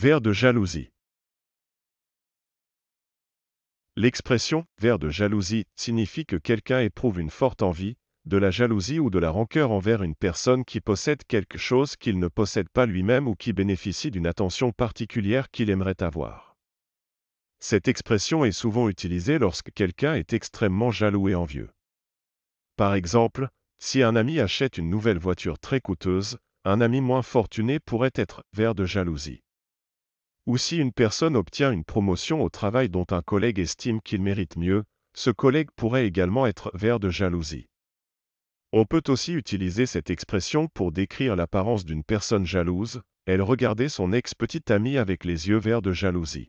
vers de jalousie. L'expression vers de jalousie signifie que quelqu'un éprouve une forte envie, de la jalousie ou de la rancœur envers une personne qui possède quelque chose qu'il ne possède pas lui-même ou qui bénéficie d'une attention particulière qu'il aimerait avoir. Cette expression est souvent utilisée lorsque quelqu'un est extrêmement jaloux et envieux. Par exemple, si un ami achète une nouvelle voiture très coûteuse, un ami moins fortuné pourrait être vers de jalousie. Ou si une personne obtient une promotion au travail dont un collègue estime qu'il mérite mieux, ce collègue pourrait également être vert de jalousie. On peut aussi utiliser cette expression pour décrire l'apparence d'une personne jalouse, elle regardait son ex-petite amie avec les yeux verts de jalousie.